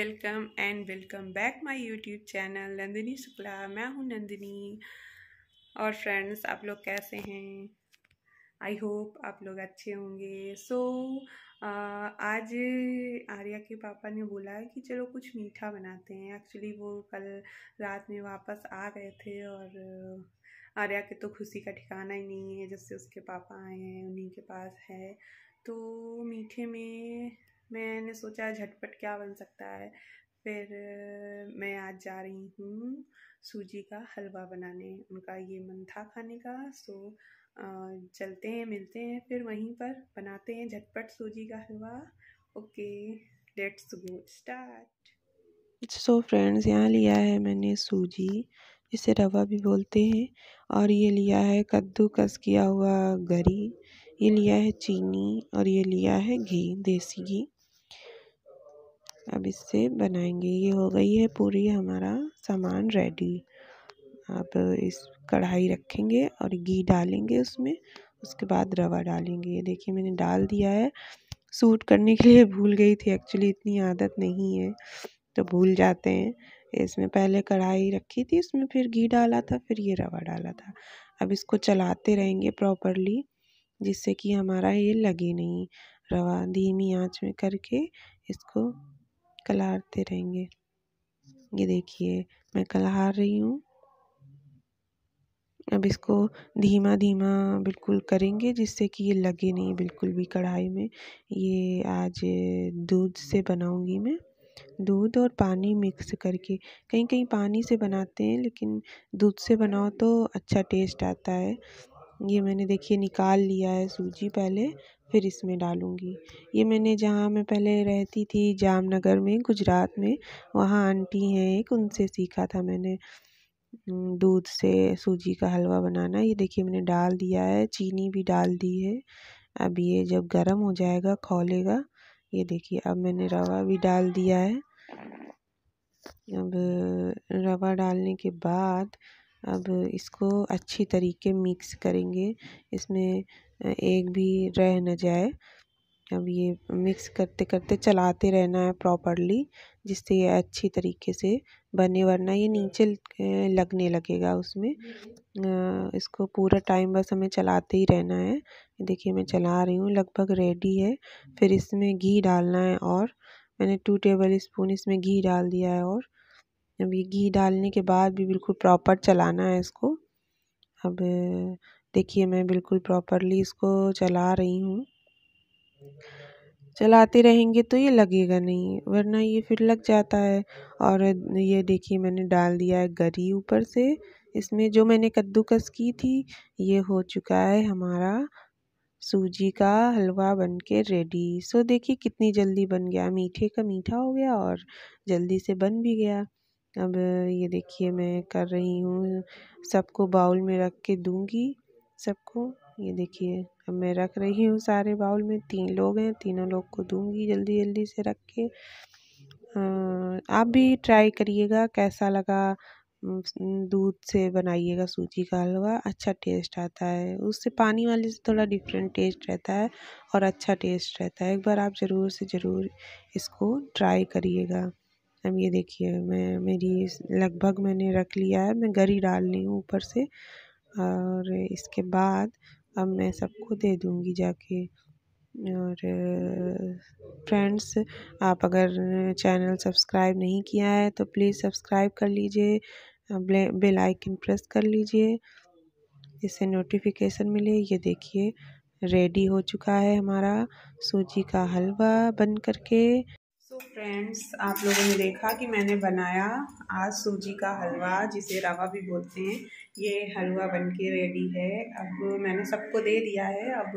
welcome and welcome back my YouTube channel Nandini Shukla मैं हूँ नंदिनी और फ्रेंड्स आप लोग कैसे हैं आई होप आप लोग अच्छे होंगे सो so, आज आर्या के पापा ने बोला है कि चलो कुछ मीठा बनाते हैं एक्चुअली वो कल रात में वापस आ गए थे और आर्या के तो खुशी का ठिकाना ही नहीं है जब से उसके पापा आए हैं उन्हीं के पास है तो मीठे में मैंने सोचा झटपट क्या बन सकता है फिर मैं आज जा रही हूँ सूजी का हलवा बनाने उनका ये मन था खाने का सो चलते हैं मिलते हैं फिर वहीं पर बनाते हैं झटपट सूजी का halwa okay let's go start so friends यहाँ लिया है मैंने सूजी इसे रवा भी बोलते हैं और ये लिया है कद्दूकस किया हुआ गरी ये लिया है चीनी और ये लिया है घी देसी घी अब इससे बनाएंगे ये हो गई है पूरी हमारा सामान रेडी अब इस कढ़ाई रखेंगे और घी डालेंगे उसमें उसके बाद रवा डालेंगे ये देखिए मैंने डाल दिया है सूट करने के लिए भूल गई थी एक्चुअली इतनी आदत नहीं है तो भूल जाते हैं इसमें पहले कढ़ाई रखी थी उसमें फिर घी डाला था फिर ये रवा डाला था अब इसको चलाते रहेंगे प्रॉपरली जिससे कि हमारा ये लगे नहीं रवा धीमी आंच में करके इसको कलारते रहेंगे ये देखिए मैं कलहार रही हूँ अब इसको धीमा धीमा बिल्कुल करेंगे जिससे कि ये लगे नहीं बिल्कुल भी कढ़ाई में ये आज दूध से बनाऊंगी मैं दूध और पानी मिक्स करके कहीं कहीं पानी से बनाते हैं लेकिन दूध से बनाओ तो अच्छा टेस्ट आता है ये मैंने देखिए निकाल लिया है सूजी पहले फिर इसमें डालूँगी ये मैंने जहाँ मैं पहले रहती थी जामनगर में गुजरात में वहाँ आंटी हैं एक उनसे सीखा था मैंने दूध से सूजी का हलवा बनाना ये देखिए मैंने डाल दिया है चीनी भी डाल दी है अब ये जब गर्म हो जाएगा खोलेगा ये देखिए अब मैंने रवा भी डाल दिया है अब रवा डालने के बाद अब इसको अच्छी तरीके मिक्स करेंगे इसमें एक भी रह न जाए अब ये मिक्स करते करते चलाते रहना है प्रॉपरली जिससे ये अच्छी तरीके से बने वरना ये नीचे लगने लगेगा उसमें इसको पूरा टाइम बस हमें चलाते ही रहना है देखिए मैं चला रही हूँ लगभग रेडी है फिर इसमें घी डालना है और मैंने टू टेबल स्पून इसमें घी डाल दिया है और अब ये घी डालने के बाद भी बिल्कुल प्रॉपर चलाना है इसको अब देखिए मैं बिल्कुल प्रॉपरली इसको चला रही हूँ चलाते रहेंगे तो ये लगेगा नहीं वरना ये फिर लग जाता है और ये देखिए मैंने डाल दिया है गरी ऊपर से इसमें जो मैंने कद्दूकस की थी ये हो चुका है हमारा सूजी का हलवा बन के रेडी सो देखिए कितनी जल्दी बन गया मीठे का मीठा हो गया और जल्दी से बन भी गया अब ये देखिए मैं कर रही हूँ सबको बाउल में रख के दूंगी सबको ये देखिए अब मैं रख रही हूँ सारे बाउल में तीन लोग हैं तीनों लोग को दूंगी जल्दी जल्दी से रख के आप भी ट्राई करिएगा कैसा लगा दूध से बनाइएगा सूजी का हलवा अच्छा टेस्ट आता है उससे पानी वाले से थोड़ा डिफरेंट टेस्ट रहता है और अच्छा टेस्ट रहता है एक बार आप ज़रूर से ज़रूर इसको ट्राई करिएगा अब ये देखिए मैं मेरी लगभग मैंने रख लिया है मैं गरी डाल ली हूँ ऊपर से और इसके बाद अब मैं सबको दे दूँगी जाके और फ्रेंड्स आप अगर चैनल सब्सक्राइब नहीं किया है तो प्लीज़ सब्सक्राइब कर लीजिए बेल आइकन प्रेस कर लीजिए इससे नोटिफिकेशन मिले ये देखिए रेडी हो चुका है हमारा सूजी का हलवा बन करके फ्रेंड्स आप लोगों ने देखा कि मैंने बनाया आज सूजी का हलवा जिसे रवा भी बोलते हैं ये हलवा बन के रेडी है अब मैंने सबको दे दिया है अब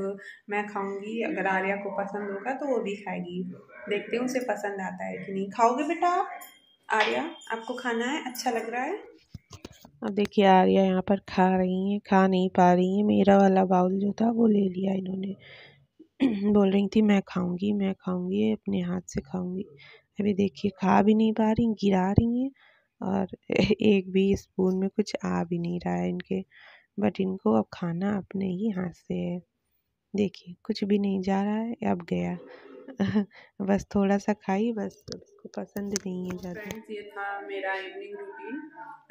मैं खाऊंगी अगर आर्या को पसंद होगा तो वो भी खाएगी देखते हैं उसे पसंद आता है कि नहीं खाओगे बेटा आर्या आपको खाना है अच्छा लग रहा है अब देखिए आर्या यहाँ पर खा रही हैं खा नहीं पा रही हैं मेरा वाला बाउल जो था वो ले लिया इन्होंने बोल रही थी मैं खाऊंगी मैं खाऊंगी अपने हाथ से खाऊंगी अभी देखिए खा भी नहीं पा रही गिरा रही हैं और एक भी स्पून में कुछ आ भी नहीं रहा है इनके बट इनको अब खाना अपने ही हाथ से है देखिए कुछ भी नहीं जा रहा है अब गया बस थोड़ा सा खाई बस उसको पसंद नहीं है ज़्यादा ये था मेरा इवनिंग रूटीन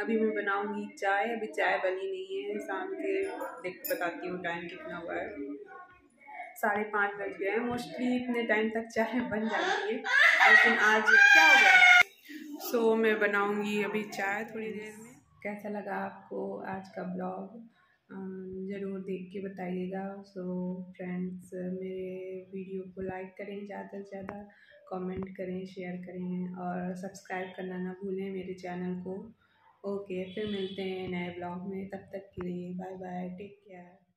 अभी मैं बनाऊंगी चाय अभी चाय बनी नहीं है शाम के देख बताती हूँ टाइम कितना हुआ है साढ़े पाँच बज गए हैं मोस्टली इतने टाइम तक चाय बन जाती है लेकिन आज क्या हो गया सो so, मैं बनाऊंगी अभी चाय थोड़ी देर में कैसा लगा आपको आज का ब्लॉग ज़रूर देख के बताइएगा सो so, फ्रेंड्स मेरे वीडियो को लाइक करें ज़्यादा से ज़्यादा कमेंट करें शेयर करें और सब्सक्राइब करना ना भूलें मेरे चैनल को ओके फिर मिलते हैं नए ब्लॉग में तब तक के लिए बाय बाय टेक केयर